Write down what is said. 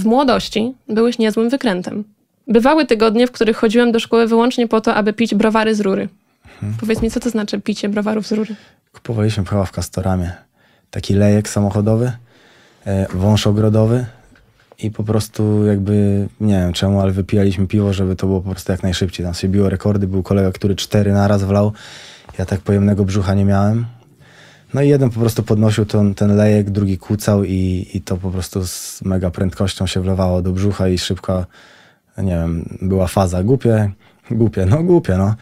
W młodości byłeś niezłym wykrętem. Bywały tygodnie, w których chodziłem do szkoły wyłącznie po to, aby pić browary z rury. Powiedz mi, co to znaczy picie browarów z rury? Kupowaliśmy chyba w Castoramie taki lejek samochodowy, e, wąż ogrodowy i po prostu jakby, nie wiem czemu, ale wypijaliśmy piwo, żeby to było po prostu jak najszybciej. Tam się biło rekordy, był kolega, który cztery naraz wlał. Ja tak pojemnego brzucha nie miałem, no i jeden po prostu podnosił ten, ten lejek, drugi kłócał i, i to po prostu z mega prędkością się wlewało do brzucha i szybko, nie wiem, była faza głupie, głupie, no głupie, no.